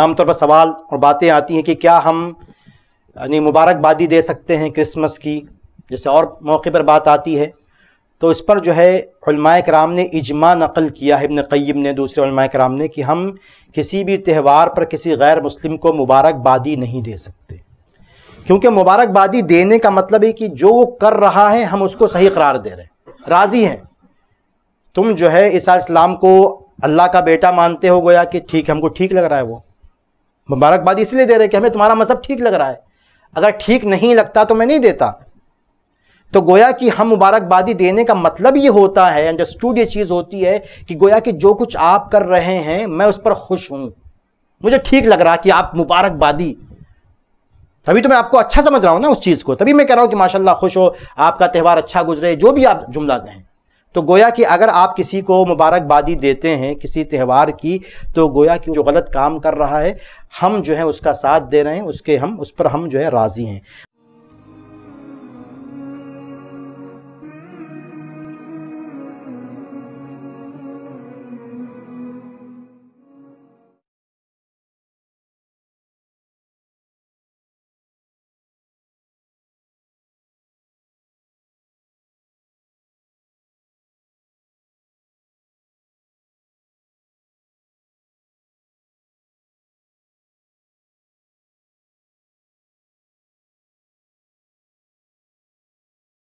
आमतौर पर सवाल और बातें आती हैं कि क्या हम यानी मुबारकबादी दे सकते हैं क्रिसमस की जैसे और मौके पर बात आती है तो इस पर जो है कराम ने इजमा नकल किया है इबन क़य्यम ने दूसरे कराम ने कि हम किसी भी त्यौहार पर किसी गैर मुस्लिम को मुबारकबादी नहीं दे सकते क्योंकि मुबारकबादी देने का मतलब है कि जो वो कर रहा है हम उसको सही करार दे रहे हैं राज़ी हैं तुम जो है ईसा इस्लाम को अल्लाह का बेटा मानते हो गोया कि ठीक हमको ठीक लग रहा है वो मुबारकबाद इसलिए दे रहे कि हमें तुम्हारा मज़हब ठीक लग रहा है अगर ठीक नहीं लगता तो मैं नहीं देता तो गोया कि हम मुबारकबादी देने का मतलब ये होता है अंडरस्टूड ये चीज़ होती है कि गोया कि जो कुछ आप कर रहे हैं मैं उस पर खुश हूँ मुझे ठीक लग रहा कि आप मुबारकबादी तभी तो मैं आपको अच्छा समझ रहा हूँ ना उस चीज़ को तभी मैं कह रहा हूँ कि माशाल्लाह खुश हो आपका त्यौहार अच्छा गुजरे जो भी आप जुमला कहें तो गोया कि अगर आप किसी को मुबारकबादी देते हैं किसी त्यौहार की तो गोया कि जो गलत काम कर रहा है हम जो है उसका साथ दे रहे हैं उसके हम उस पर हम जो है राज़ी हैं